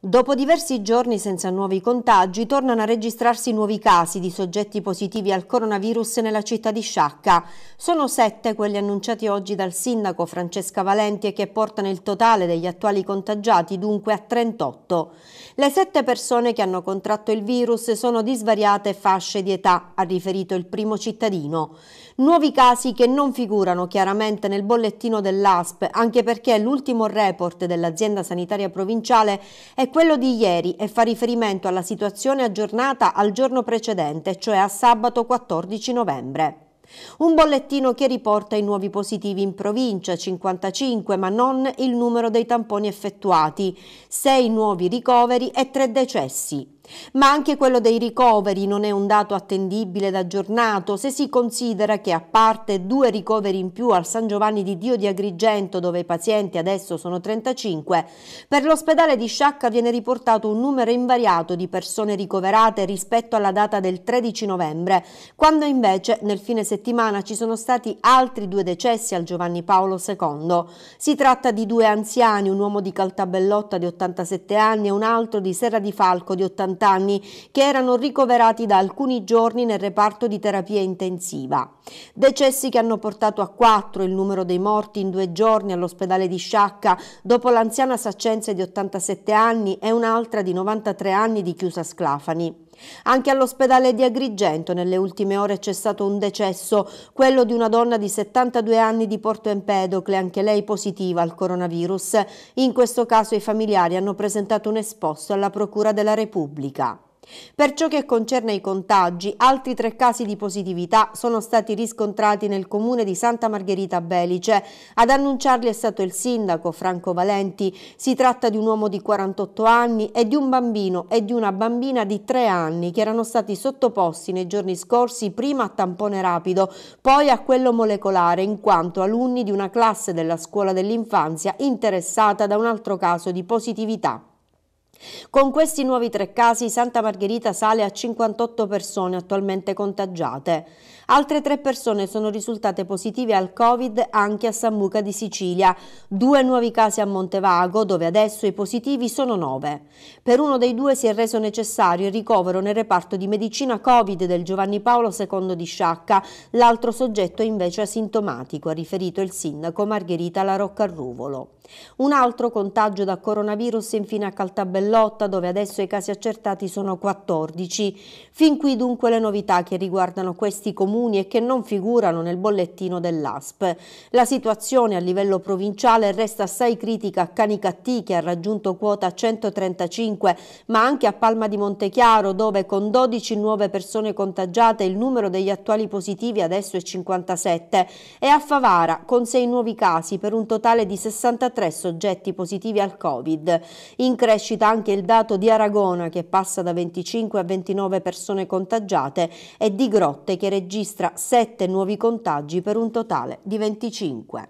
Dopo diversi giorni senza nuovi contagi, tornano a registrarsi nuovi casi di soggetti positivi al coronavirus nella città di Sciacca. Sono sette quelli annunciati oggi dal sindaco Francesca Valenti e che portano il totale degli attuali contagiati dunque a 38. Le sette persone che hanno contratto il virus sono di svariate fasce di età, ha riferito il primo cittadino. Nuovi casi che non figurano chiaramente nel bollettino dell'ASP, anche perché l'ultimo report dell'azienda sanitaria provinciale è quello di ieri e fa riferimento alla situazione aggiornata al giorno precedente, cioè a sabato 14 novembre. Un bollettino che riporta i nuovi positivi in provincia, 55, ma non il numero dei tamponi effettuati, 6 nuovi ricoveri e 3 decessi. Ma anche quello dei ricoveri non è un dato attendibile ed aggiornato se si considera che a parte due ricoveri in più al San Giovanni di Dio di Agrigento dove i pazienti adesso sono 35, per l'ospedale di Sciacca viene riportato un numero invariato di persone ricoverate rispetto alla data del 13 novembre, quando invece nel fine settimana ci sono stati altri due decessi al Giovanni Paolo II. Si tratta di due anziani, un uomo di Caltabellotta di 87 anni e un altro di Serra di Falco di 80 60 anni che erano ricoverati da alcuni giorni nel reparto di terapia intensiva. Decessi che hanno portato a 4 il numero dei morti in due giorni all'ospedale di Sciacca dopo l'anziana saccenza di 87 anni e un'altra di 93 anni di chiusa Sclafani. Anche all'ospedale di Agrigento nelle ultime ore c'è stato un decesso, quello di una donna di 72 anni di Porto Empedocle, anche lei positiva al coronavirus. In questo caso i familiari hanno presentato un esposto alla Procura della Repubblica. Per ciò che concerne i contagi, altri tre casi di positività sono stati riscontrati nel comune di Santa Margherita Belice. Ad annunciarli è stato il sindaco Franco Valenti. Si tratta di un uomo di 48 anni e di un bambino e di una bambina di 3 anni che erano stati sottoposti nei giorni scorsi prima a tampone rapido, poi a quello molecolare in quanto alunni di una classe della scuola dell'infanzia interessata da un altro caso di positività. Con questi nuovi tre casi Santa Margherita sale a 58 persone attualmente contagiate. Altre tre persone sono risultate positive al Covid anche a San Buca di Sicilia, due nuovi casi a Montevago dove adesso i positivi sono nove. Per uno dei due si è reso necessario il ricovero nel reparto di medicina Covid del Giovanni Paolo II di Sciacca, l'altro soggetto è invece asintomatico, ha riferito il sindaco Margherita Larocca Ruvolo. Un altro contagio da coronavirus infine a Caltabellano Bellotta, dove adesso i casi accertati sono 14. Fin qui dunque le novità che riguardano questi comuni e che non figurano nel bollettino dell'ASP. La situazione a livello provinciale resta assai critica a Canicattì, che ha raggiunto quota 135, ma anche a Palma di Montechiaro, dove con 12 nuove persone contagiate il numero degli attuali positivi adesso è 57, e a Favara, con 6 nuovi casi per un totale di 63 soggetti positivi al Covid. In crescita anche anche il dato di Aragona che passa da 25 a 29 persone contagiate e di Grotte che registra 7 nuovi contagi per un totale di 25.